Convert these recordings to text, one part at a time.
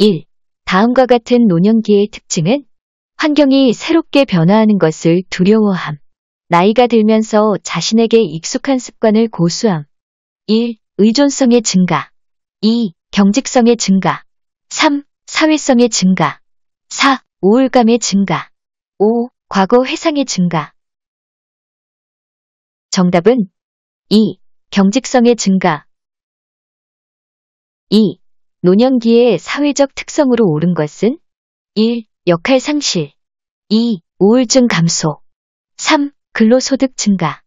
1. 다음과 같은 노년기의 특징은 환경이 새롭게 변화하는 것을 두려워함. 나이가 들면서 자신에게 익숙한 습관을 고수함. 1. 의존성의 증가. 2. 경직성의 증가. 3. 사회성의 증가. 4. 우울감의 증가. 5. 과거 회상의 증가. 정답은 2. 경직성의 증가. 2. 노년기의 사회적 특성으로 오른 것은 1. 역할 상실 2. 우울증 감소 3. 근로소득 증가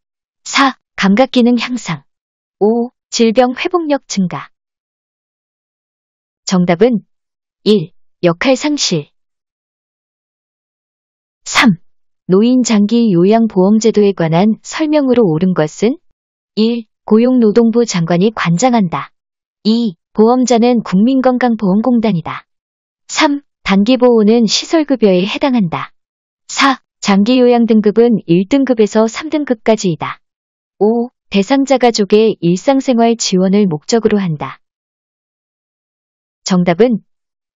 4. 감각기능 향상 5. 질병 회복력 증가 정답은 1. 역할 상실 3. 노인 장기 요양보험제도에 관한 설명으로 옳은 것은 1. 고용노동부 장관이 관장한다. 2. 보험자는 국민건강보험공단이다. 3. 단기보호는 시설급여에 해당한다. 4. 장기요양 등급은 1등급에서 3등급까지이다. 5. 대상자 가족의 일상생활 지원을 목적으로 한다. 정답은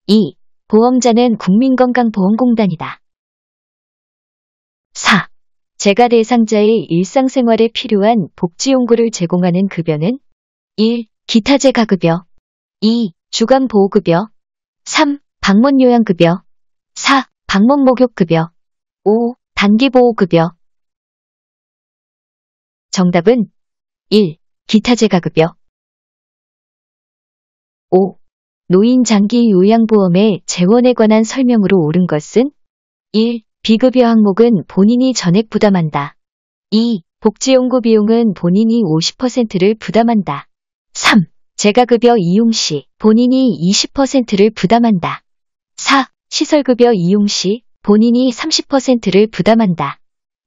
2. 보험자는 국민건강보험공단이다. 4. 제가 대상자의 일상생활에 필요한 복지용구를 제공하는 급여는 1. 기타재가급여 2. 주간 보호급여 3. 방문 요양급여 4. 방문 목욕급여 5. 단기 보호급여 정답은 1. 기타재가급여 5. 노인장기요양보험의 재원에 관한 설명으로 옳은 것은 1. 비급여 항목은 본인이 전액 부담한다. 2. 복지연구 비용은 본인이 50%를 부담한다. 3. 제가급여 이용 시 본인이 20%를 부담한다. 4. 시설급여 이용 시 본인이 30%를 부담한다.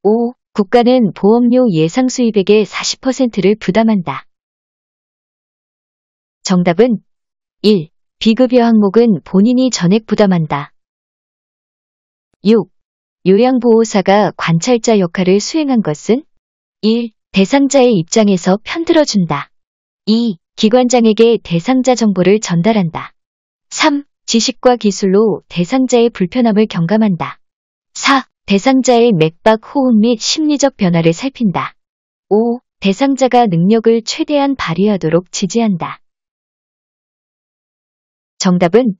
5. 국가는 보험료 예상 수입액의 40%를 부담한다. 정답은 1. 비급여 항목은 본인이 전액 부담한다. 6. 요양보호사가 관찰자 역할을 수행한 것은 1. 대상자의 입장에서 편들어준다. 2. 기관장에게 대상자 정보를 전달한다. 3. 지식과 기술로 대상자의 불편함을 경감한다. 4. 대상자의 맥박, 호흡 및 심리적 변화를 살핀다. 5. 대상자가 능력을 최대한 발휘하도록 지지한다. 정답은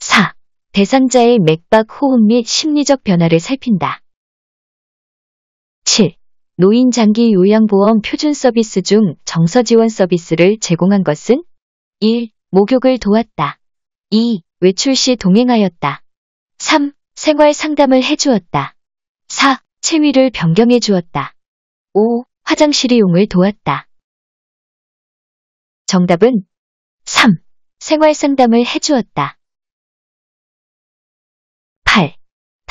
4. 대상자의 맥박, 호흡 및 심리적 변화를 살핀다. 7. 노인 장기 요양보험 표준 서비스 중 정서 지원 서비스를 제공한 것은 1. 목욕을 도왔다. 2. 외출 시 동행하였다. 3. 생활 상담을 해주었다. 4. 체위를 변경해 주었다. 5. 화장실 이용을 도왔다. 정답은 3. 생활 상담을 해주었다.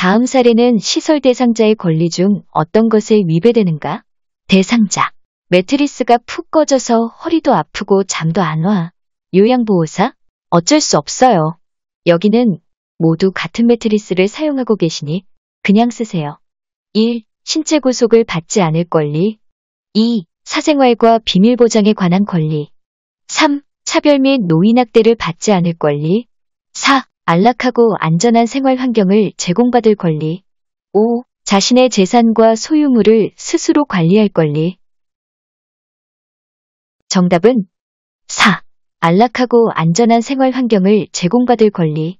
다음 사례는 시설 대상자의 권리 중 어떤 것에 위배되는가? 대상자. 매트리스가 푹 꺼져서 허리도 아프고 잠도 안 와. 요양보호사? 어쩔 수 없어요. 여기는 모두 같은 매트리스를 사용하고 계시니 그냥 쓰세요. 1. 신체 구속을 받지 않을 권리 2. 사생활과 비밀보장에 관한 권리 3. 차별 및 노인 학대를 받지 않을 권리 4. 안락하고 안전한 생활 환경을 제공받을 권리. 5. 자신의 재산과 소유물을 스스로 관리할 권리. 정답은 4. 안락하고 안전한 생활 환경을 제공받을 권리.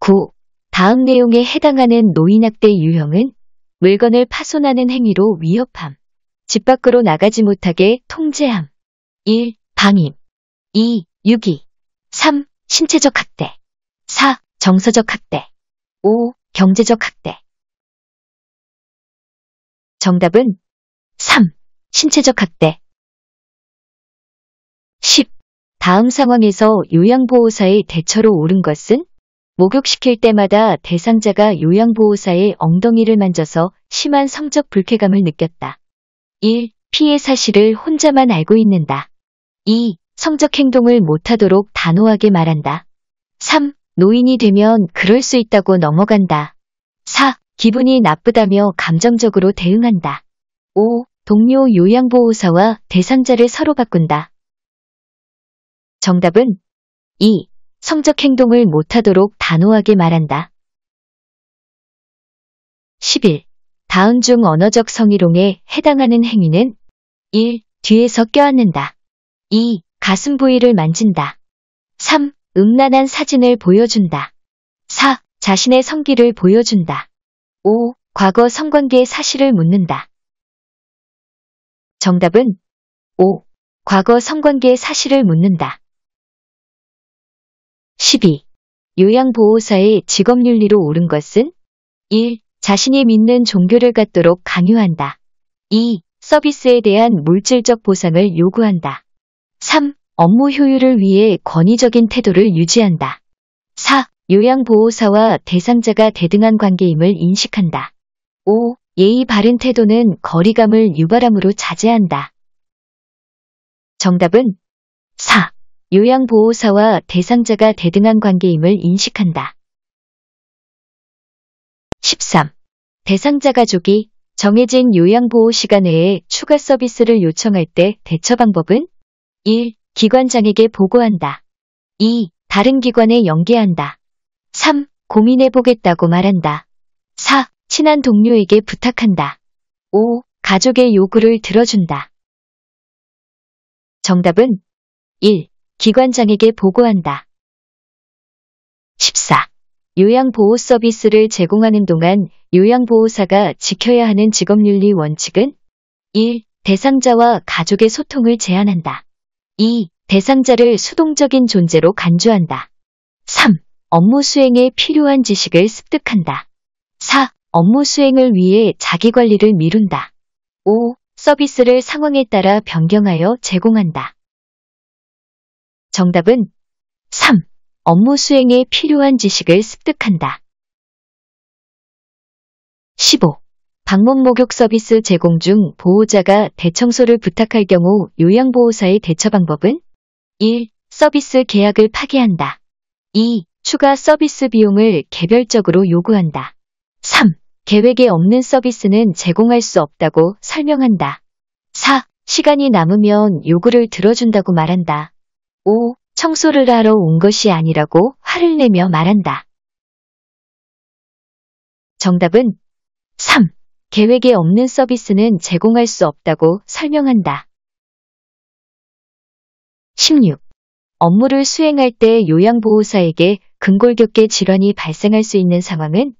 9. 다음 내용에 해당하는 노인학대 유형은 물건을 파손하는 행위로 위협함, 집 밖으로 나가지 못하게 통제함, 1. 방임, 2. 유기, 3. 신체적 학대 4. 정서적 학대 5. 경제적 학대 정답은 3. 신체적 학대 10. 다음 상황에서 요양보호사의 대처로 옳은 것은 목욕시킬 때마다 대상자가 요양보호사의 엉덩이를 만져서 심한 성적 불쾌감을 느꼈다. 1. 피해 사실을 혼자만 알고 있는다. 2. 성적 행동을 못하도록 단호하게 말한다. 3. 노인이 되면 그럴 수 있다고 넘어간다. 4. 기분이 나쁘다며 감정적으로 대응한다. 5. 동료 요양보호사와 대상자를 서로 바꾼다. 정답은 2. 성적 행동을 못하도록 단호하게 말한다. 11. 다음 중 언어적 성희롱에 해당하는 행위는 1. 뒤에서 껴안는다. 2. 가슴 부위를 만진다. 3. 음란한 사진을 보여준다. 4. 자신의 성기를 보여준다. 5. 과거 성관계 사실을 묻는다. 정답은 5. 과거 성관계 사실을 묻는다. 12. 요양보호사의 직업윤리로 옳은 것은 1. 자신이 믿는 종교를 갖도록 강요한다. 2. 서비스에 대한 물질적 보상을 요구한다. 3. 업무 효율을 위해 권위적인 태도를 유지한다. 4. 요양보호사와 대상자가 대등한 관계임을 인식한다. 5. 예의 바른 태도는 거리감을 유발함으로 자제한다. 정답은 4. 요양보호사와 대상자가 대등한 관계임을 인식한다. 13. 대상자 가족이 정해진 요양보호 시간 외에 추가 서비스를 요청할 때 대처 방법은 1. 기관장에게 보고한다. 2. 다른 기관에 연계한다. 3. 고민해보겠다고 말한다. 4. 친한 동료에게 부탁한다. 5. 가족의 요구를 들어준다. 정답은 1. 기관장에게 보고한다. 14. 요양보호 서비스를 제공하는 동안 요양보호사가 지켜야 하는 직업윤리 원칙은 1. 대상자와 가족의 소통을 제한한다. 2. 대상자를 수동적인 존재로 간주한다. 3. 업무 수행에 필요한 지식을 습득한다. 4. 업무 수행을 위해 자기관리를 미룬다. 5. 서비스를 상황에 따라 변경하여 제공한다. 정답은 3. 업무 수행에 필요한 지식을 습득한다. 15. 방문 목욕 서비스 제공 중 보호자가 대청소를 부탁할 경우 요양보호사의 대처 방법은 1. 서비스 계약을 파기한다. 2. 추가 서비스 비용을 개별적으로 요구한다. 3. 계획에 없는 서비스는 제공할 수 없다고 설명한다. 4. 시간이 남으면 요구를 들어준다고 말한다. 5. 청소를 하러 온 것이 아니라고 화를 내며 말한다. 정답은 3. 계획에 없는 서비스는 제공할 수 없다고 설명한다. 16. 업무를 수행할 때 요양보호사에게 근골격계 질환이 발생할 수 있는 상황은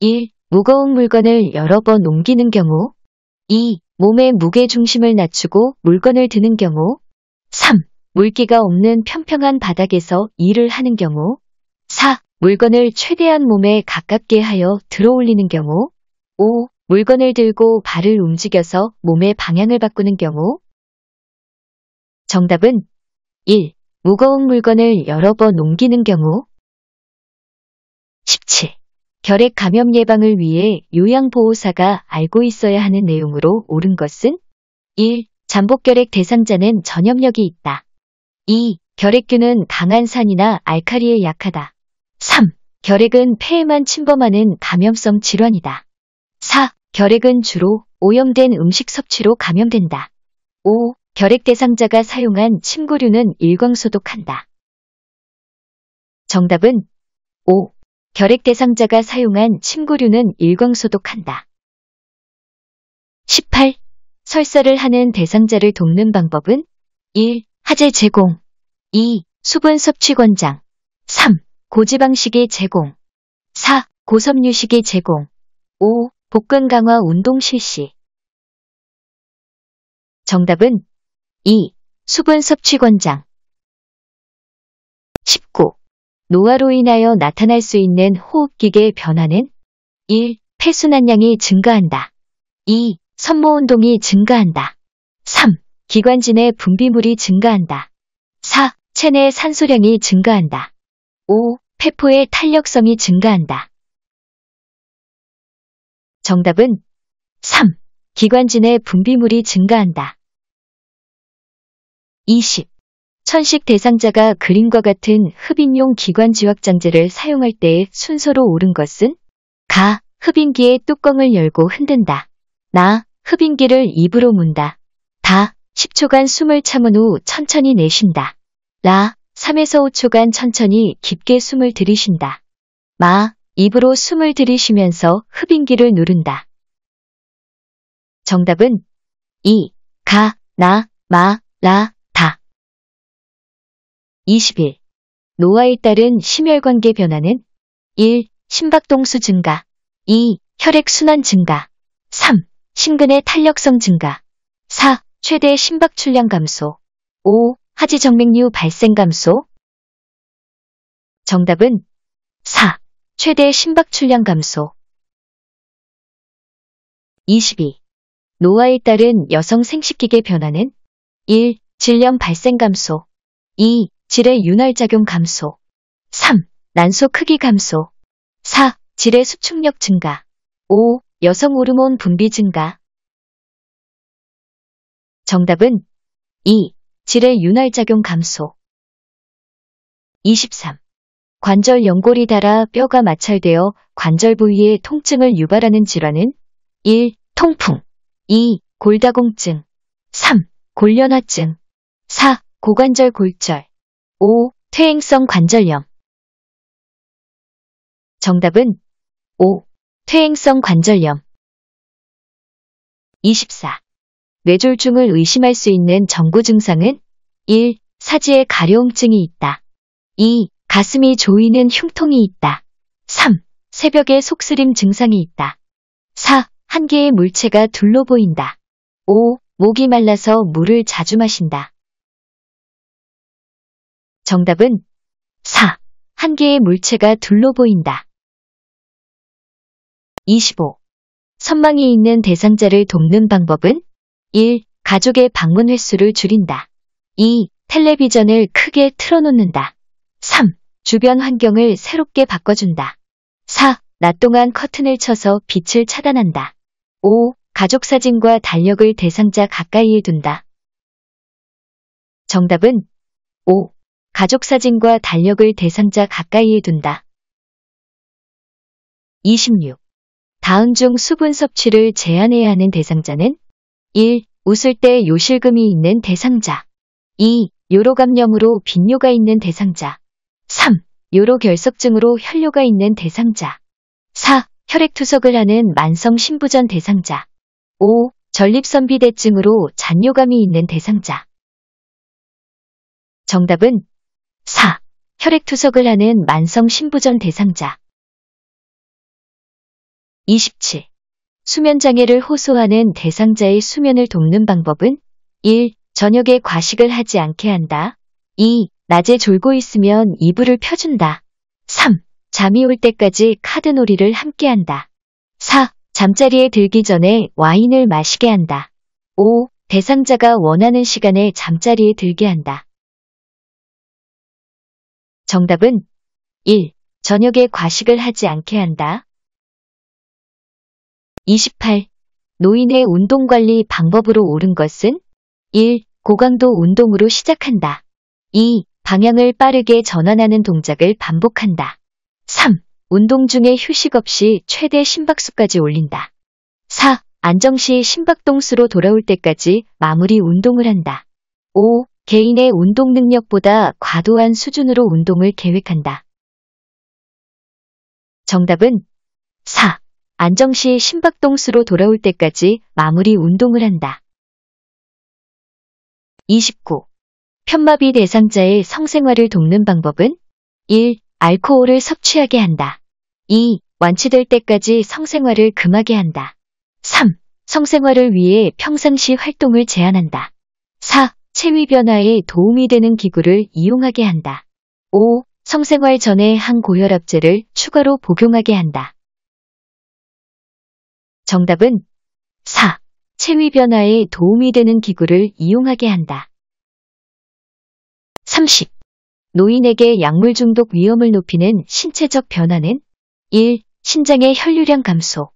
1. 무거운 물건을 여러 번 옮기는 경우 2. 몸의 무게중심을 낮추고 물건을 드는 경우 3. 물기가 없는 평평한 바닥에서 일을 하는 경우 4. 물건을 최대한 몸에 가깝게 하여 들어 올리는 경우 5. 물건을 들고 발을 움직여서 몸의 방향을 바꾸는 경우 정답은 1. 무거운 물건을 여러 번 옮기는 경우 17. 결핵 감염 예방을 위해 요양보호사가 알고 있어야 하는 내용으로 옳은 것은 1. 잠복결핵 대상자는 전염력이 있다. 2. 결핵균은 강한 산이나 알카리에 약하다. 3. 결핵은 폐에만 침범하는 감염성 질환이다. 4. 결핵은 주로 오염된 음식 섭취로 감염된다. 5. 결핵 대상자가 사용한 침구류는 일광소독한다. 정답은 5. 결핵 대상자가 사용한 침구류는 일광소독한다. 18. 설사를 하는 대상자를 돕는 방법은 1. 화재 제공 2. 수분 섭취 권장 3. 고지방식의 제공 4. 고섬유식의 제공 5. 복근 강화 운동 실시 정답은 2. 수분 섭취 권장 19. 노화로 인하여 나타날 수 있는 호흡기계 변화는 1. 폐순환량이 증가한다. 2. 섬모 운동이 증가한다. 3. 기관진의 분비물이 증가한다. 4. 체내 산소량이 증가한다. 5. 폐포의 탄력성이 증가한다. 정답은 3. 기관진의 분비물이 증가한다. 20. 천식 대상자가 그림과 같은 흡인용 기관지확장제를 사용할 때의 순서로 옳은 것은 가, 흡인기의 뚜껑을 열고 흔든다. 나, 흡인기를 입으로 문다. 다, 10초간 숨을 참은 후 천천히 내쉰다. 라, 3에서 5초간 천천히 깊게 숨을 들이쉰다. 마, 입으로 숨을 들이쉬면서 흡인기를 누른다. 정답은 이, 가, 나, 마, 라, 다. 21. 노화에 따른 심혈관계 변화는 1. 심박동수 증가 2. 혈액순환 증가 3. 심근의 탄력성 증가 4. 최대 심박출량 감소 5. 하지정맥류 발생 감소 정답은 4. 최대 심박 출량 감소 22. 노화에 따른 여성 생식기계 변화는 1. 질염 발생 감소 2. 질의 윤활작용 감소 3. 난소 크기 감소 4. 질의 수축력 증가 5. 여성 호르몬 분비 증가 정답은 2. 질의 윤활작용 감소 23. 관절 연골이 닳아 뼈가 마찰되어 관절 부위에 통증을 유발하는 질환은 1. 통풍 2. 골다공증 3. 골연화증 4. 고관절 골절 5. 퇴행성 관절염 정답은 5. 퇴행성 관절염 24. 뇌졸중을 의심할 수 있는 정구 증상은 1. 사지에 가려움증이 있다. 2. 가슴이 조이는 흉통이 있다. 3. 새벽에 속쓰림 증상이 있다. 4. 한 개의 물체가 둘러 보인다. 5. 목이 말라서 물을 자주 마신다. 정답은 4. 한 개의 물체가 둘러 보인다. 25. 선망이 있는 대상자를 돕는 방법은 1. 가족의 방문 횟수를 줄인다. 2. 텔레비전을 크게 틀어놓는다. 3. 주변 환경을 새롭게 바꿔준다. 4. 낮 동안 커튼을 쳐서 빛을 차단한다. 5. 가족 사진과 달력을 대상자 가까이에 둔다. 정답은 5. 가족 사진과 달력을 대상자 가까이에 둔다. 26. 다음 중 수분 섭취를 제한해야 하는 대상자는 1. 웃을 때 요실금이 있는 대상자 2. 요로감염으로 빈뇨가 있는 대상자 3. 요로 결석증으로 혈뇨가 있는 대상자 4. 혈액투석을 하는 만성 신부전 대상자 5. 전립선비대증으로 잔뇨감이 있는 대상자 정답은 4. 혈액투석을 하는 만성 신부전 대상자 27. 수면장애를 호소하는 대상자의 수면을 돕는 방법은 1. 저녁에 과식을 하지 않게 한다. 2. 낮에 졸고 있으면 이불을 펴준다. 3. 잠이 올 때까지 카드놀이를 함께한다. 4. 잠자리에 들기 전에 와인을 마시게 한다. 5. 대상자가 원하는 시간에 잠자리에 들게 한다. 정답은 1. 저녁에 과식을 하지 않게 한다. 28. 노인의 운동관리 방법으로 옳은 것은 1. 고강도 운동으로 시작한다. 2. 방향을 빠르게 전환하는 동작을 반복한다. 3. 운동 중에 휴식 없이 최대 심박수까지 올린다. 4. 안정 시 심박동수로 돌아올 때까지 마무리 운동을 한다. 5. 개인의 운동 능력보다 과도한 수준으로 운동을 계획한다. 정답은 4. 안정 시 심박동수로 돌아올 때까지 마무리 운동을 한다. 29. 편마비 대상자의 성생활을 돕는 방법은 1. 알코올을 섭취하게 한다. 2. 완치될 때까지 성생활을 금하게 한다. 3. 성생활을 위해 평상시 활동을 제한한다. 4. 체위 변화에 도움이 되는 기구를 이용하게 한다. 5. 성생활 전에 항고혈압제를 추가로 복용하게 한다. 정답은 4. 체위 변화에 도움이 되는 기구를 이용하게 한다. 30. 노인에게 약물 중독 위험을 높이는 신체적 변화는 1. 신장의 혈류량 감소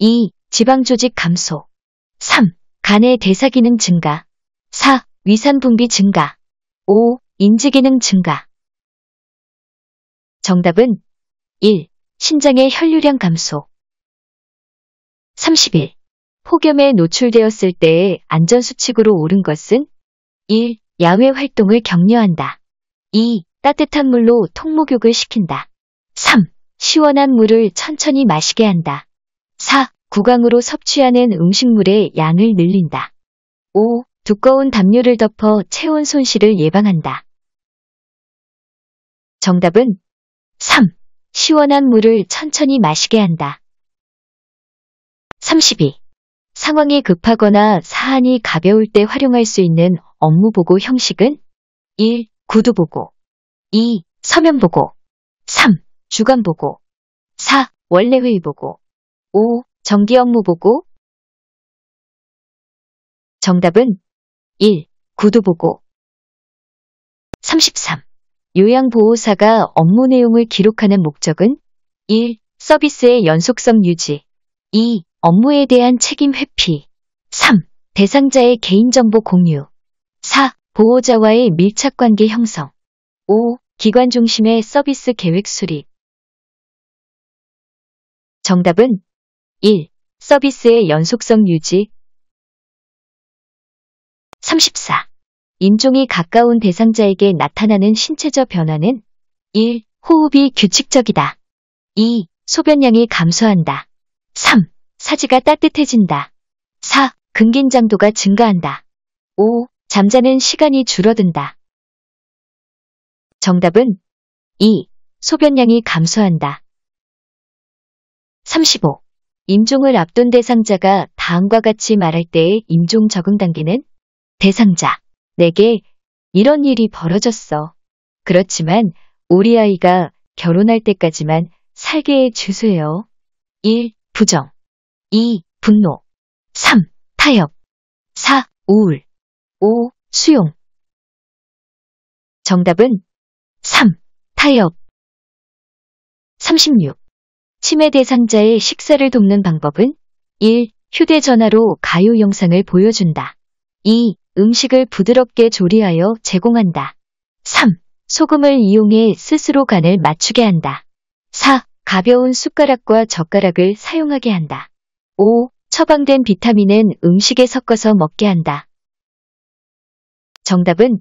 2. 지방조직 감소 3. 간의 대사기능 증가 4. 위산 분비 증가 5. 인지기능 증가 정답은 1. 신장의 혈류량 감소 31. 폭염에 노출되었을 때의 안전수칙으로 옳은 것은 1. 야외 활동을 격려한다. 2. 따뜻한 물로 통목욕을 시킨다. 3. 시원한 물을 천천히 마시게 한다. 4. 구강으로 섭취하는 음식물의 양을 늘린다. 5. 두꺼운 담요를 덮어 체온 손실을 예방한다. 정답은 3. 시원한 물을 천천히 마시게 한다. 32. 상황이 급하거나 사안이 가벼울 때 활용할 수 있는 업무보고 형식은 1. 구두보고 2. 서면보고 3. 주간보고 4. 원래회의보고 5. 정기업무보고 정답은 1. 구두보고 33. 요양보호사가 업무 내용을 기록하는 목적은 1. 서비스의 연속성 유지 2. 업무에 대한 책임 회피 3. 대상자의 개인정보 공유 4. 보호자와의 밀착관계 형성 5. 기관 중심의 서비스 계획 수립 정답은 1. 서비스의 연속성 유지 34. 인종이 가까운 대상자에게 나타나는 신체적 변화는 1. 호흡이 규칙적이다. 2. 소변량이 감소한다. 3. 사지가 따뜻해진다. 4. 근긴장도가 증가한다. 5. 잠자는 시간이 줄어든다. 정답은 2. 소변량이 감소한다. 35. 임종을 앞둔 대상자가 다음과 같이 말할 때의 임종 적응 단계는 대상자, 내게 이런 일이 벌어졌어. 그렇지만 우리 아이가 결혼할 때까지만 살게 해주세요. 1. 부정 2. 분노 3. 타협 4. 우울 5. 수용 정답은 3. 타협 36. 치매 대상자의 식사를 돕는 방법은 1. 휴대전화로 가요 영상을 보여준다. 2. 음식을 부드럽게 조리하여 제공한다. 3. 소금을 이용해 스스로 간을 맞추게 한다. 4. 가벼운 숟가락과 젓가락을 사용하게 한다. 5. 처방된 비타민은 음식에 섞어서 먹게 한다. 정답은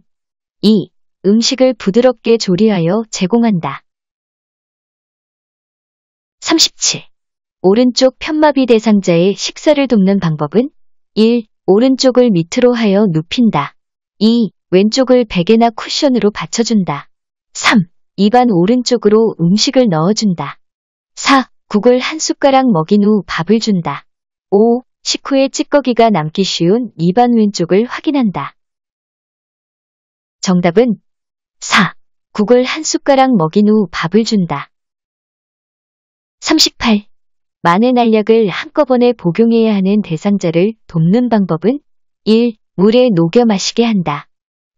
2. 음식을 부드럽게 조리하여 제공한다. 37. 오른쪽 편마비 대상자의 식사를 돕는 방법은 1. 오른쪽을 밑으로 하여 눕힌다. 2. 왼쪽을 베개나 쿠션으로 받쳐준다. 3. 입안 오른쪽으로 음식을 넣어준다. 4. 국을 한 숟가락 먹인 후 밥을 준다. 5. 식후에 찌꺼기가 남기 쉬운 입안 왼쪽을 확인한다. 정답은 4. 국을 한 숟가락 먹인 후 밥을 준다. 38. 많은 알약을 한꺼번에 복용해야 하는 대상자를 돕는 방법은 1. 물에 녹여 마시게 한다.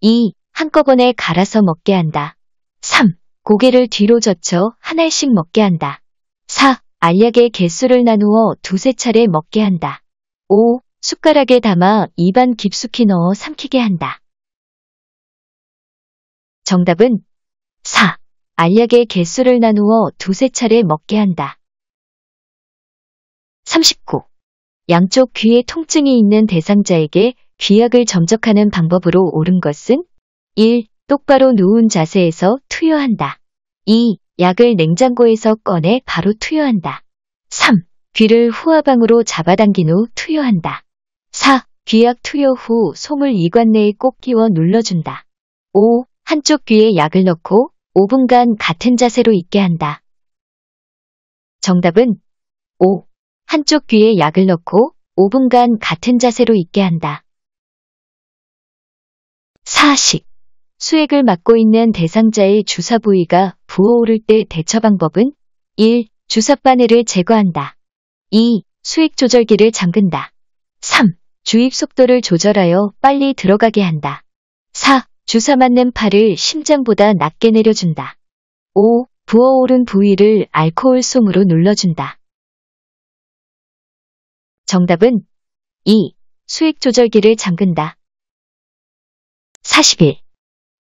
2. 한꺼번에 갈아서 먹게 한다. 3. 고개를 뒤로 젖혀 하나씩 먹게 한다. 4. 알약의 개수를 나누어 두세 차례 먹게 한다. 5. 숟가락에 담아 입안 깊숙이 넣어 삼키게 한다. 정답은 4. 알약의 개수를 나누어 두세 차례 먹게 한다. 39. 양쪽 귀에 통증이 있는 대상자에게 귀약을 점적하는 방법으로 옳은 것은 1. 똑바로 누운 자세에서 투여한다. 2. 약을 냉장고에서 꺼내 바로 투여한다. 3. 귀를 후화방으로 잡아당긴 후 투여한다. 4. 귀약 투여 후 솜을 이관 내에 꼭 끼워 눌러준다. 5. 한쪽 귀에 약을 넣고 5분간 같은 자세로 있게 한다. 정답은 5. 한쪽 귀에 약을 넣고 5분간 같은 자세로 있게 한다. 사식 수액을 막고 있는 대상자의 주사 부위가 부어오를 때 대처 방법은 1. 주사 바늘을 제거한다. 2. 수액 조절기를 잠근다. 3. 주입 속도를 조절하여 빨리 들어가게 한다. 4. 주사 맞는 팔을 심장보다 낮게 내려준다. 5. 부어오른 부위를 알코올 솜으로 눌러준다. 정답은 2. 수액 조절기를 잠근다. 41.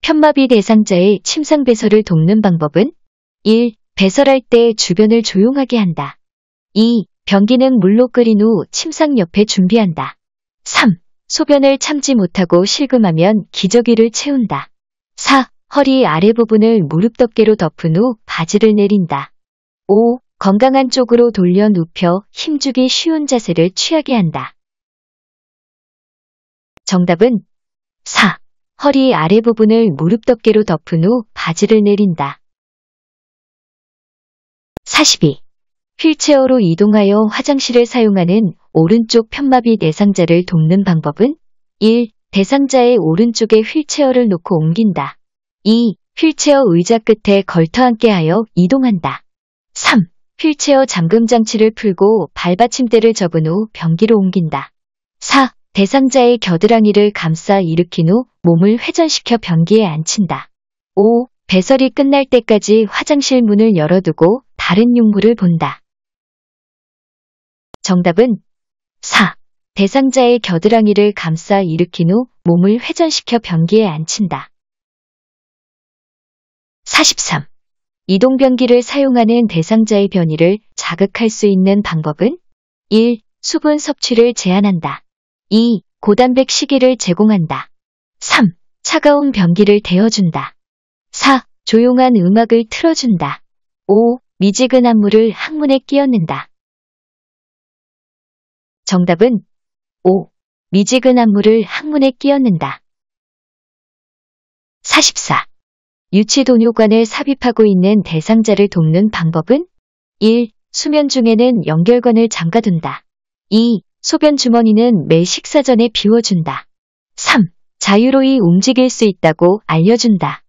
편마비 대상자의 침상 배설을 돕는 방법은 1. 배설할 때 주변을 조용하게 한다. 2. 변기는 물로 끓인 후 침상 옆에 준비한다. 3. 소변을 참지 못하고 실금하면 기저귀를 채운다. 4. 허리 아래 부분을 무릎 덮개로 덮은 후 바지를 내린다. 5. 건강한 쪽으로 돌려 눕혀 힘주기 쉬운 자세를 취하게 한다. 정답은 4. 허리 아래 부분을 무릎 덮개로 덮은 후 바지를 내린다. 42. 휠체어로 이동하여 화장실을 사용하는 오른쪽 편마비 대상자를 돕는 방법은 1. 대상자의 오른쪽에 휠체어를 놓고 옮긴다. 2. 휠체어 의자 끝에 걸터앉게 하여 이동한다. 3. 휠체어 잠금 장치를 풀고 발받침대를 접은 후 변기로 옮긴다. 4. 대상자의 겨드랑이를 감싸 일으킨 후 몸을 회전시켜 변기에 앉힌다. 5. 배설이 끝날 때까지 화장실 문을 열어두고 다른 용물을 본다. 정답은 4. 대상자의 겨드랑이를 감싸 일으킨 후 몸을 회전시켜 변기에 앉힌다. 43. 이동변기를 사용하는 대상자의 변이를 자극할 수 있는 방법은 1. 수분 섭취를 제한한다. 2. 고단백 시계를 제공한다. 3. 차가운 변기를 데워준다. 4. 조용한 음악을 틀어준다. 5. 미지근한 물을 항문에 끼얹는다. 정답은 5. 미지근한 물을 항문에 끼얹는다. 44. 유치동뇨관을 삽입하고 있는 대상자를 돕는 방법은 1. 수면 중에는 연결관을 잠가둔다. 2. 소변 주머니는 매 식사 전에 비워준다. 3. 자유로이 움직일 수 있다고 알려준다.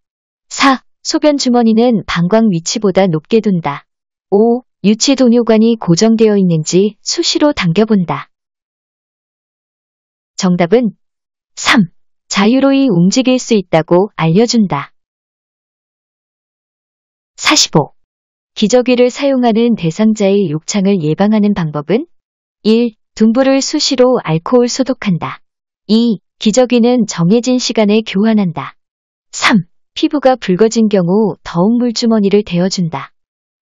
4. 소변 주머니는 방광 위치보다 높게 둔다. 5. 유치 동요관이 고정되어 있는지 수시로 당겨본다. 정답은 3. 자유로이 움직일 수 있다고 알려준다. 45. 기저귀를 사용하는 대상자의 욕창을 예방하는 방법은 1. 등불을 수시로 알코올 소독한다. 2. 기저귀는 정해진 시간에 교환한다. 3. 피부가 붉어진 경우 더운 물주머니를 데워준다.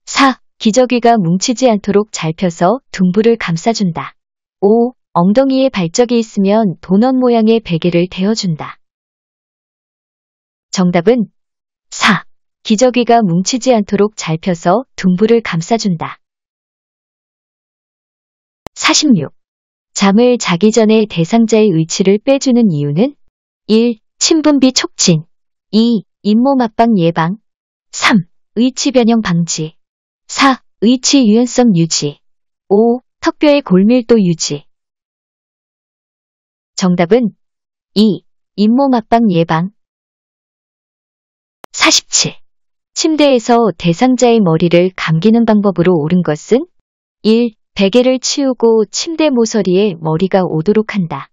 4. 기저귀가 뭉치지 않도록 잘 펴서 등불을 감싸준다. 5. 엉덩이에 발적이 있으면 도넛 모양의 베개를 데워준다. 정답은 4. 기저귀가 뭉치지 않도록 잘 펴서 등불을 감싸준다. 46. 잠을 자기 전에 대상자의 의치를 빼주는 이유는 1. 침분비 촉진 2. 잇몸 압박 예방 3. 의치 변형 방지 4. 의치 유연성 유지 5. 턱뼈의 골밀도 유지 정답은 2. 잇몸 압박 예방 47. 침대에서 대상자의 머리를 감기는 방법으로 옳은 것은 1. 베개를 치우고 침대 모서리에 머리가 오도록 한다.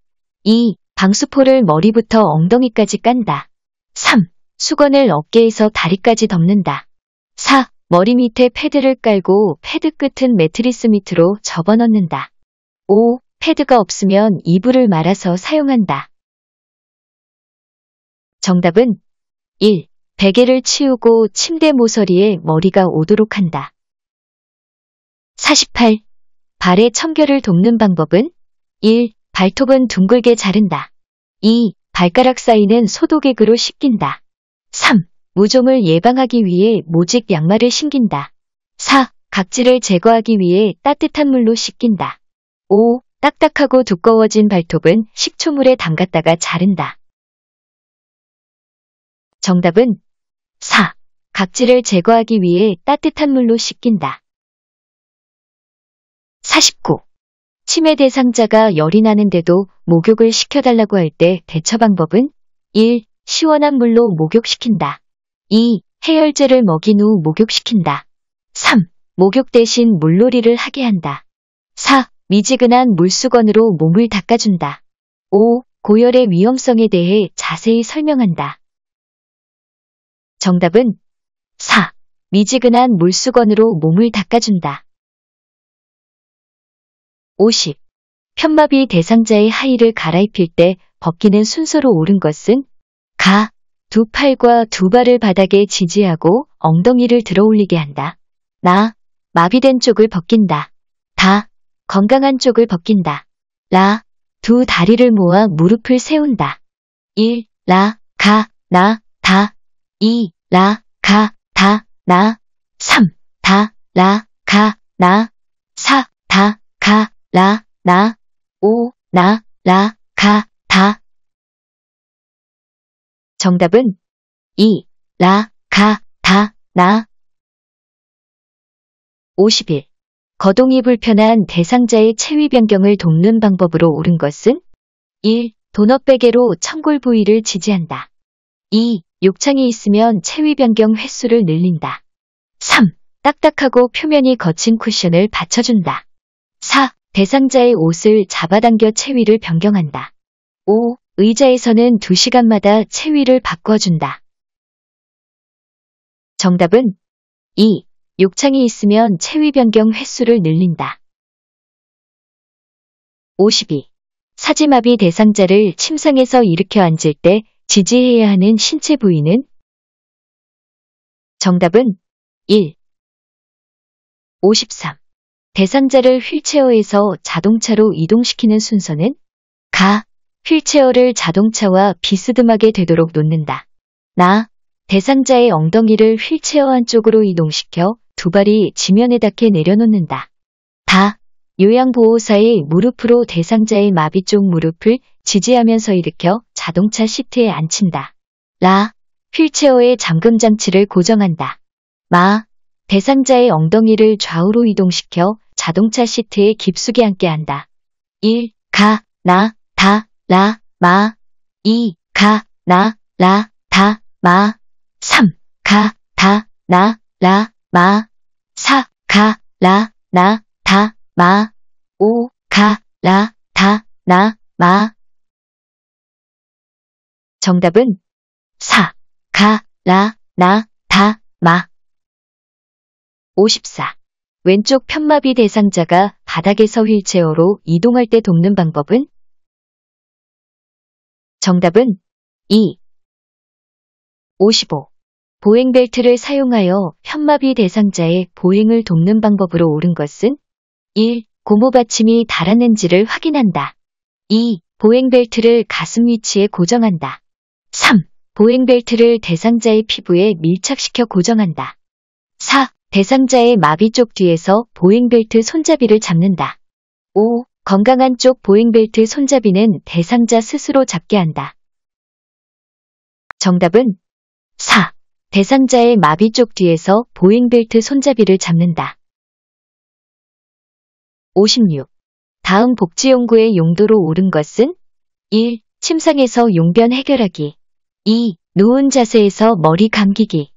2. 방수포를 머리부터 엉덩이까지 깐다. 3. 수건을 어깨에서 다리까지 덮는다. 4. 머리 밑에 패드를 깔고 패드 끝은 매트리스 밑으로 접어넣는다. 5. 패드가 없으면 이불을 말아서 사용한다. 정답은 1. 베개를 치우고 침대 모서리에 머리가 오도록 한다. 48. 발의 청결을 돕는 방법은 1. 발톱은 둥글게 자른다. 2. 발가락 사이는 소독액으로 씻긴다. 3. 무좀을 예방하기 위해 모직 양말을 신긴다. 4. 각질을 제거하기 위해 따뜻한 물로 씻긴다. 5. 딱딱하고 두꺼워진 발톱은 식초물에 담갔다가 자른다. 정답은 4. 각질을 제거하기 위해 따뜻한 물로 씻긴다. 49. 치매 대상자가 열이 나는데도 목욕을 시켜달라고 할 때 대처 방법은 1. 시원한 물로 목욕시킨다. 2. 해열제를 먹인 후 목욕시킨다. 3. 목욕 대신 물놀이를 하게 한다. 4. 미지근한 물수건으로 몸을 닦아준다. 5. 고열의 위험성에 대해 자세히 설명한다. 정답은 4. 미지근한 물수건으로 몸을 닦아준다. 50. 편마비 대상자의 하의를 갈아입힐 때 벗기는 순서로 옳은 것은 가, 두 팔과 두 발을 바닥에 지지하고 엉덩이를 들어 올리게 한다. 나, 마비된 쪽을 벗긴다. 다, 건강한 쪽을 벗긴다. 라, 두 다리를 모아 무릎을 세운다. 1. 라, 가, 나, 다. 2. 라, 가, 다, 나. 3. 다, 라, 가, 나. 4. 다, 가, 라, 나, 오, 나, 라, 가, 다. 정답은 이, 라, 가, 다, 나. 51. 거동이 불편한 대상자의 체위 변경을 돕는 방법으로 옳은 것은 1. 도넛 베개로 청골 부위를 지지한다. 2. 욕창이 있으면 체위 변경 횟수를 늘린다. 3. 딱딱하고 표면이 거친 쿠션을 받쳐준다. 4. 대상자의 옷을 잡아당겨 체위를 변경한다. 5. 의자에서는 2시간마다 체위를 바꿔준다. 정답은 2. 욕창이 있으면 체위 변경 횟수를 늘린다. 52. 사지마비 대상자를 침상에서 일으켜 앉을 때 지지해야 하는 신체 부위는? 정답은 1. 53. 대상자를 휠체어에서 자동차로 이동시키는 순서는 가, 휠체어를 자동차와 비스듬하게 되도록 놓는다. 나, 대상자의 엉덩이를 휠체어 한쪽으로 이동시켜 두 발이 지면에 닿게 내려놓는다. 다, 요양보호사의 무릎으로 대상자의 마비 쪽 무릎을 지지하면서 일으켜 자동차 시트에 앉힌다. 라, 휠체어의 잠금 장치를 고정한다. 마, 대상자의 엉덩이를 좌우로 이동시켜 자동차 시트에 깊숙이 앉게 한다. 1. 가, 나, 다, 라, 마 2. 가, 나, 라, 다, 마 3. 가, 다, 나, 라, 마 4. 가, 라, 나, 다, 마 5. 가, 라, 다, 나, 마 정답은 4. 가, 라, 나, 다, 마 54. 왼쪽 편마비 대상자가 바닥에서 휠체어로 이동할 때 돕는 방법은? 정답은 2. 55. 보행벨트를 사용하여 편마비 대상자의 보행을 돕는 방법으로 옳은 것은 1. 고무 받침이 달았는지를 확인한다. 2. 보행벨트를 가슴 위치에 고정한다. 3. 보행벨트를 대상자의 피부에 밀착시켜 고정한다. 4. 대상자의 마비 쪽 뒤에서 보행벨트 손잡이를 잡는다. 5. 건강한 쪽 보행벨트 손잡이는 대상자 스스로 잡게 한다. 정답은 4. 대상자의 마비 쪽 뒤에서 보행벨트 손잡이를 잡는다. 56. 다음 복지연구의 용도로 옳은 것은 1. 침상에서 용변 해결하기 2. 누운 자세에서 머리 감기기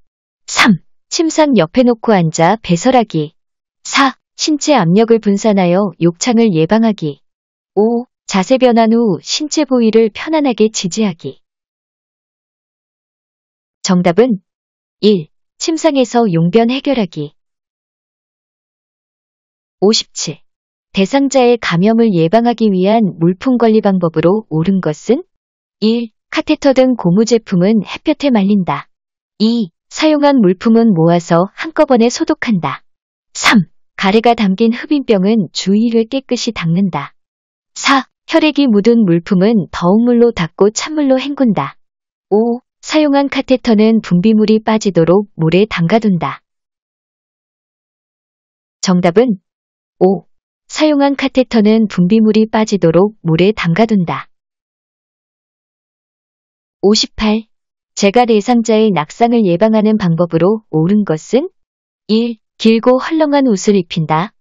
침상 옆에 놓고 앉아 배설하기. 4. 신체 압력을 분산하여 욕창을 예방하기. 5. 자세 변환 후 신체 부위를 편안하게 지지하기. 정답은 1. 침상에서 용변 해결하기. 57. 대상자의 감염을 예방하기 위한 물품 관리 방법으로 옳은 것은 1. 카테터 등 고무 제품은 햇볕에 말린다. 2. 사용한 물품은 모아서 한꺼번에 소독한다. 3. 가래가 담긴 흡인병은 주위를 깨끗이 닦는다. 4. 혈액이 묻은 물품은 더운 물로 닦고 찬물로 헹군다. 5. 사용한 카테터는 분비물이 빠지도록 물에 담가둔다. 정답은 5. 사용한 카테터는 분비물이 빠지도록 물에 담가둔다. 58. 제가 대상자의 낙상을 예방하는 방법으로 옳은 것은 1. 길고 헐렁한 옷을 입힌다.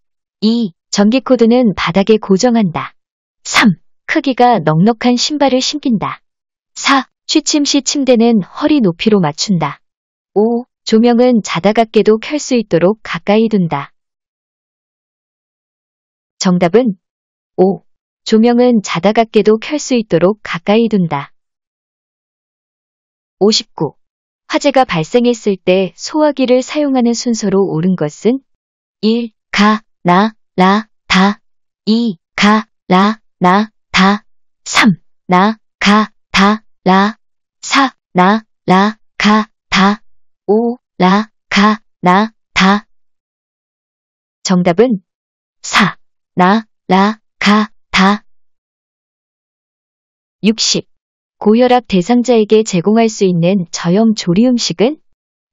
2. 전기코드는 바닥에 고정한다. 3. 크기가 넉넉한 신발을 신긴다. 4. 취침 시 침대는 허리 높이로 맞춘다. 5. 조명은 자다가 깨도 켤 수 있도록 가까이 둔다. 정답은 5. 조명은 자다가 깨도 켤 수 있도록 가까이 둔다. 59. 화재가 발생했을 때 소화기를 사용하는 순서로 옳은 것은 1. 가, 나, 라, 다 2. 가, 라, 나, 다 3. 나, 가, 다, 라 4. 나, 라, 가, 다 5. 라, 가, 나, 다 정답은 4. 나, 라, 가, 다 60. 고혈압 대상자에게 제공할 수 있는 저염 조리 음식은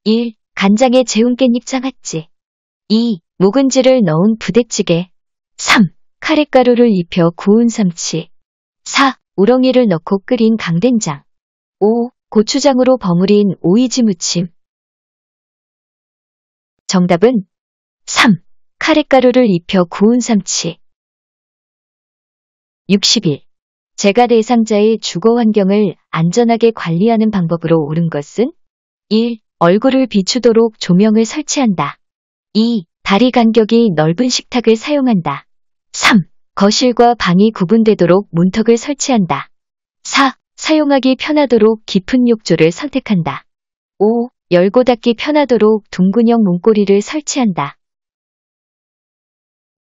1. 간장에 재운 깻잎 장아찌 2. 묵은지를 넣은 부대찌개 3. 카레가루를 입혀 구운 삼치 4. 우렁이를 넣고 끓인 강된장 5. 고추장으로 버무린 오이지 무침 정답은 3. 카레가루를 입혀 구운 삼치 61. 제가 대상자의 주거 환경을 안전하게 관리하는 방법으로 옳은 것은 1. 얼굴을 비추도록 조명을 설치한다. 2. 다리 간격이 넓은 식탁을 사용한다. 3. 거실과 방이 구분되도록 문턱을 설치한다. 4. 사용하기 편하도록 깊은 욕조를 선택한다. 5. 열고 닫기 편하도록 둥근형 문고리를 설치한다.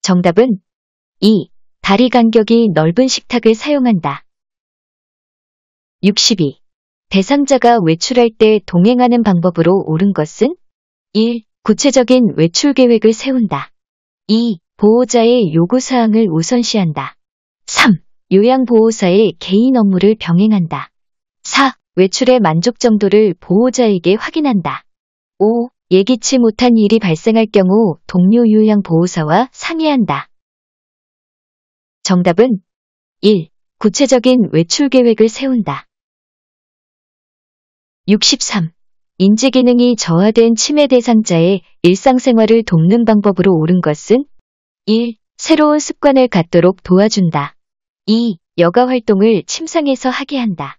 정답은 2. 다리 간격이 넓은 식탁을 사용한다. 62. 대상자가 외출할 때 동행하는 방법으로 옳은 것은 1. 구체적인 외출 계획을 세운다. 2. 보호자의 요구사항을 우선시한다. 3. 요양보호사의 개인 업무를 병행한다. 4. 외출의 만족 정도를 보호자에게 확인한다. 5. 예기치 못한 일이 발생할 경우 동료 요양보호사와 상의한다. 정답은 1. 구체적인 외출 계획을 세운다. 63. 인지 기능이 저하된 치매 대상자의 일상생활을 돕는 방법으로 옳은 것은 1. 새로운 습관을 갖도록 도와준다. 2. 여가 활동을 침상에서 하게 한다.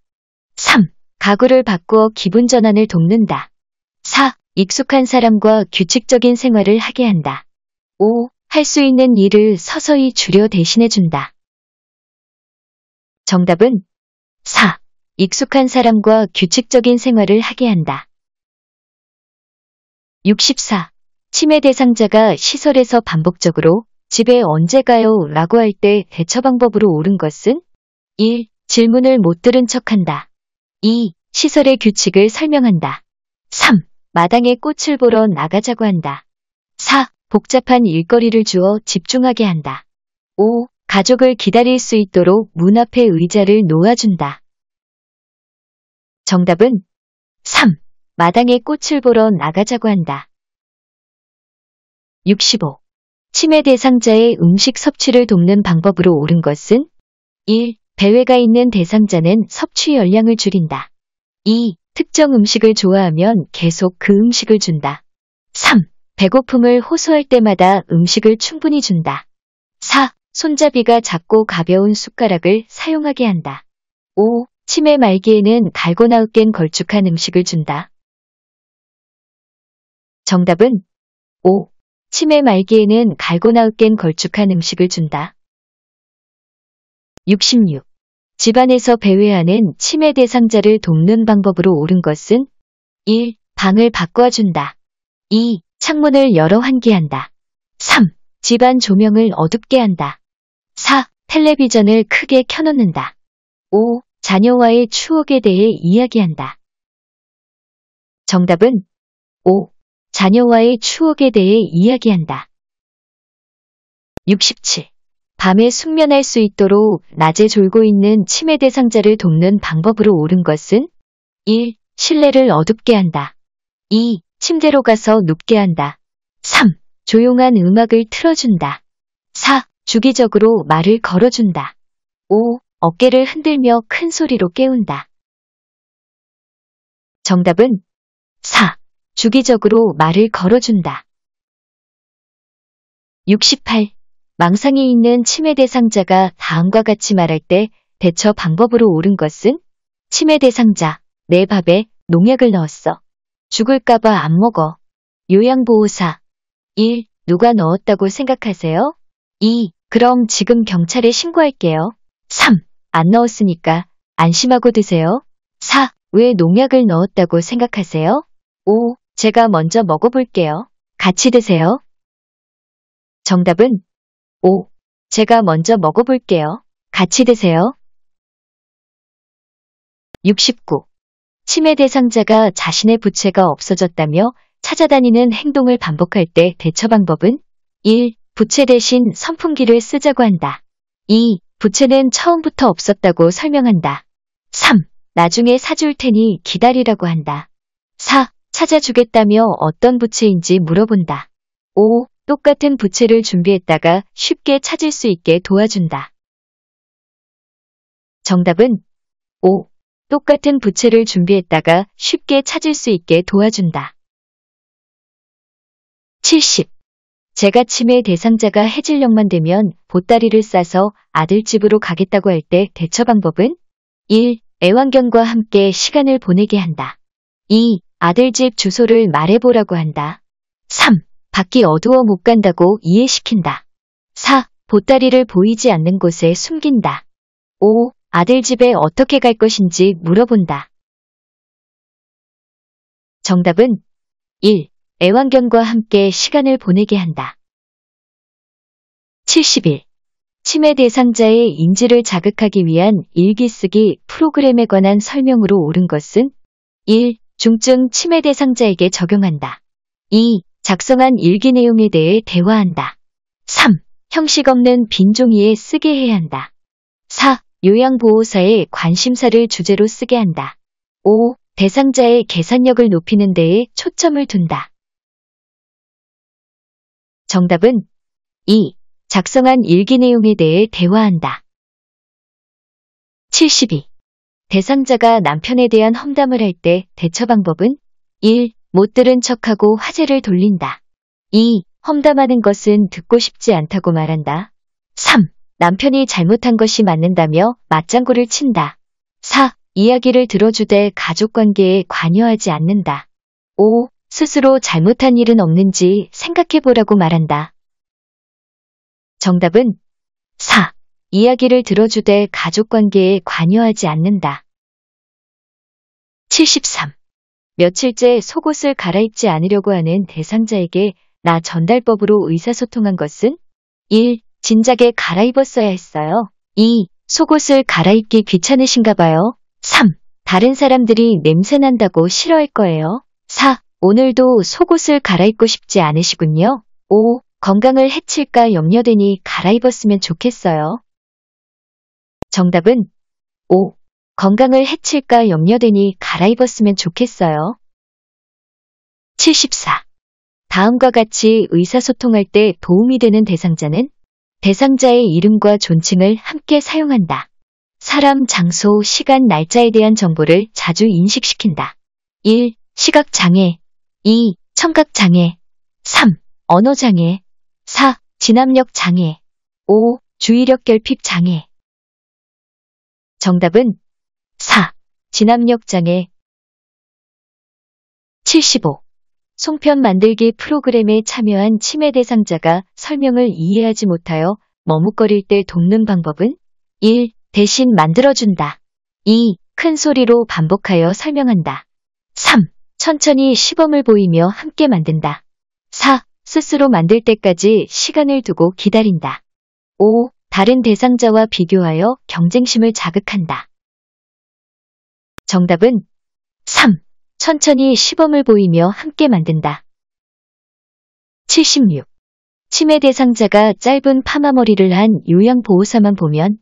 3. 가구를 바꾸어 기분 전환을 돕는다. 4. 익숙한 사람과 규칙적인 생활을 하게 한다. 5. 할수 있는 일을 서서히 줄여 대신해준다. 정답은 4. 익숙한 사람과 규칙적인 생활을 하게 한다. 64. 치매 대상자가 시설에서 반복적으로 집에 언제 가요? 라고 할 때 대처 방법으로 옳은 것은 1. 질문을 못 들은 척한다. 2. 시설의 규칙을 설명한다. 3. 마당에 꽃을 보러 나가자고 한다. 4. 복잡한 일거리를 주어 집중하게 한다. 5. 가족을 기다릴 수 있도록 문 앞에 의자를 놓아준다. 정답은 3. 마당에 꽃을 보러 나가자고 한다. 65. 치매 대상자의 음식 섭취를 돕는 방법으로 옳은 것은 1. 배회가 있는 대상자는 섭취 열량을 줄인다. 2. 특정 음식을 좋아하면 계속 그 음식을 준다. 3. 배고픔을 호소할 때마다 음식을 충분히 준다. 4. 손잡이가 작고 가벼운 숟가락을 사용하게 한다. 5. 치매 말기에는 갈고 나으깬 걸쭉한 음식을 준다. 정답은 5. 치매 말기에는 갈고 나으깬 걸쭉한 음식을 준다. 66. 집안에서 배회하는 치매 대상자를 돕는 방법으로 옳은 것은 1. 방을 바꿔준다. 2. 창문을 열어 환기한다. 3. 집안 조명을 어둡게 한다. 4. 텔레비전을 크게 켜놓는다. 5. 자녀와의 추억에 대해 이야기한다. 정답은 5. 자녀와의 추억에 대해 이야기한다. 67. 밤에 숙면할 수 있도록 낮에 졸고 있는 치매 대상자를 돕는 방법으로 옳은 것은 1. 실내를 어둡게 한다. 2. 침대로 가서 눕게 한다. 3. 조용한 음악을 틀어준다. 4. 주기적으로 말을 걸어준다. 5. 어깨를 흔들며 큰 소리로 깨운다. 정답은 4. 주기적으로 말을 걸어준다. 68. 망상이 있는 치매 대상자가 다음과 같이 말할 때 대처 방법으로 옳은 것은 치매 대상자, 내 밥에 농약을 넣었어. 죽을까봐 안 먹어. 요양보호사 1. 누가 넣었다고 생각하세요? 2. 그럼 지금 경찰에 신고할게요. 3. 안 넣었으니까 안심하고 드세요. 4. 왜 농약을 넣었다고 생각하세요? 5. 제가 먼저 먹어볼게요. 같이 드세요. 정답은 5. 제가 먼저 먹어볼게요. 같이 드세요. 69. 치매 대상자가 자신의 부채가 없어졌다며 찾아다니는 행동을 반복할 때 대처 방법은 1. 부채 대신 선풍기를 쓰자고 한다. 2. 부채는 처음부터 없었다고 설명한다. 3. 나중에 사줄 테니 기다리라고 한다. 4. 찾아주겠다며 어떤 부채인지 물어본다. 5. 똑같은 부채를 준비했다가 쉽게 찾을 수 있게 도와준다. 정답은 5. 똑같은 부채를 준비했다가 쉽게 찾을 수 있게 도와준다. 70. 제가침의 대상자가 해질녘만 되면 보따리를 싸서 아들 집으로 가겠다고 할 때 대처 방법은 1. 애완견과 함께 시간을 보내게 한다. 2. 아들 집 주소를 말해보라고 한다. 3. 밖이 어두워 못 간다고 이해시킨다. 4. 보따리를 보이지 않는 곳에 숨긴다. 5. 아들 집에 어떻게 갈 것인지 물어본다. 정답은 1. 애완견과 함께 시간을 보내게 한다. 71. 치매 대상자의 인지를 자극하기 위한 일기쓰기 프로그램에 관한 설명으로 옳은 것은 1. 중증 치매 대상자에게 적용한다. 2. 작성한 일기 내용에 대해 대화한다. 3. 형식 없는 빈 종이에 쓰게 해야 한다. 4. 요양보호사의 관심사를 주제로 쓰게 한다. 5. 대상자의 계산력을 높이는 데에 초점을 둔다. 정답은 2. 작성한 일기 내용에 대해 대화한다. 72. 대상자가 남편에 대한 험담을 할 때 대처 방법은 1. 못 들은 척하고 화제를 돌린다. 2. 험담하는 것은 듣고 싶지 않다고 말한다. 3. 남편이 잘못한 것이 맞는다며 맞장구를 친다. 4. 이야기를 들어주되 가족관계에 관여하지 않는다. 5. 스스로 잘못한 일은 없는지 생각해보라고 말한다. 정답은 4. 이야기를 들어주되 가족관계에 관여하지 않는다. 73. 며칠째 속옷을 갈아입지 않으려고 하는 대상자에게 나 전달법으로 의사소통한 것은? 1. 진작에 갈아입었어야 했어요. 2. 속옷을 갈아입기 귀찮으신가 봐요. 3. 다른 사람들이 냄새난다고 싫어할 거예요. 4. 오늘도 속옷을 갈아입고 싶지 않으시군요. 5. 건강을 해칠까 염려되니 갈아입었으면 좋겠어요. 정답은 5. 건강을 해칠까 염려되니 갈아입었으면 좋겠어요. 74. 다음과 같이 의사소통할 때 도움이 되는 대상자는 대상자의 이름과 존칭을 함께 사용한다. 사람, 장소, 시간, 날짜에 대한 정보를 자주 인식시킨다. 1. 시각장애 2. 청각장애 3. 언어장애 4. 진압력장애 5. 주의력결핍장애 정답은 4. 진압력장애 75. 송편 만들기 프로그램에 참여한 치매 대상자가 설명을 이해하지 못하여 머뭇거릴 때 돕는 방법은 1. 대신 만들어준다. 2. 큰 소리로 반복하여 설명한다. 3. 천천히 시범을 보이며 함께 만든다. 4. 스스로 만들 때까지 시간을 두고 기다린다. 5. 다른 대상자와 비교하여 경쟁심을 자극한다. 정답은 3. 천천히 시범을 보이며 함께 만든다. 76. 치매 대상자가 짧은 파마머리를 한 요양보호사만 보면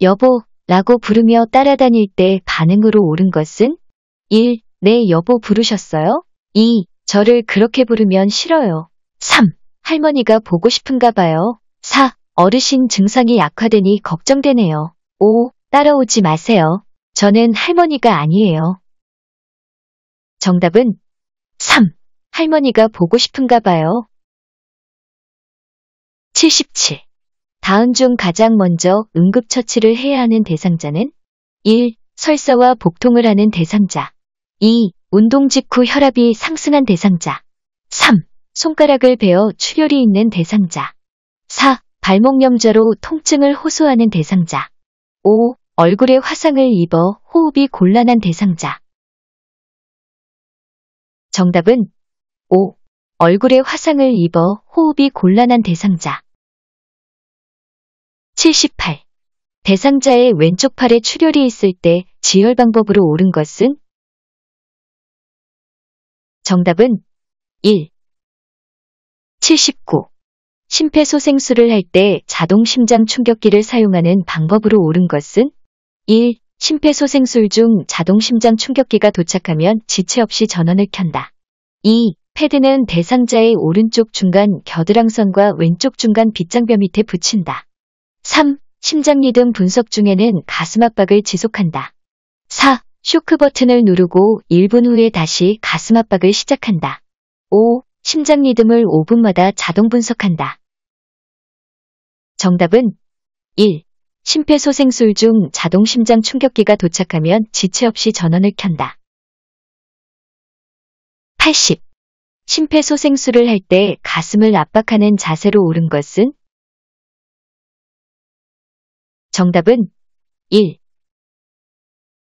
여보 라고 부르며 따라다닐 때 반응으로 옳은 것은 1. 네 여보 부르셨어요? 2. 저를 그렇게 부르면 싫어요. 3. 할머니가 보고 싶은가 봐요. 4. 어르신 증상이 약화되니 걱정되네요. 5. 따라오지 마세요. 저는 할머니가 아니에요. 정답은 3. 할머니가 보고 싶은가 봐요. 77. 다음 중 가장 먼저 응급처치를 해야 하는 대상자는 1. 설사와 복통을 하는 대상자 2. 운동 직후 혈압이 상승한 대상자 3. 손가락을 베어 출혈이 있는 대상자 4. 발목 염자로 통증을 호소하는 대상자 5. 얼굴에 화상을 입어 호흡이 곤란한 대상자 정답은 5. 얼굴에 화상을 입어 호흡이 곤란한 대상자 78. 대상자의 왼쪽 팔에 출혈이 있을 때 지혈 방법으로 옳은 것은? 정답은 1. 79. 심폐소생술을 할 때 자동 심장 충격기를 사용하는 방법으로 옳은 것은? 1. 심폐소생술 중 자동 심장 충격기가 도착하면 지체 없이 전원을 켠다. 2. 패드는 대상자의 오른쪽 중간 겨드랑선과 왼쪽 중간 빗장뼈 밑에 붙인다. 3. 심장 리듬 분석 중에는 가슴 압박을 지속한다. 4. 쇼크 버튼을 누르고 1분 후에 다시 가슴 압박을 시작한다. 5. 심장 리듬을 5분마다 자동 분석한다. 정답은 1. 심폐소생술 중 자동 심장 충격기가 도착하면 지체 없이 전원을 켠다. 80. 심폐소생술을 할 때 가슴을 압박하는 자세로 옳은 것은? 정답은 1.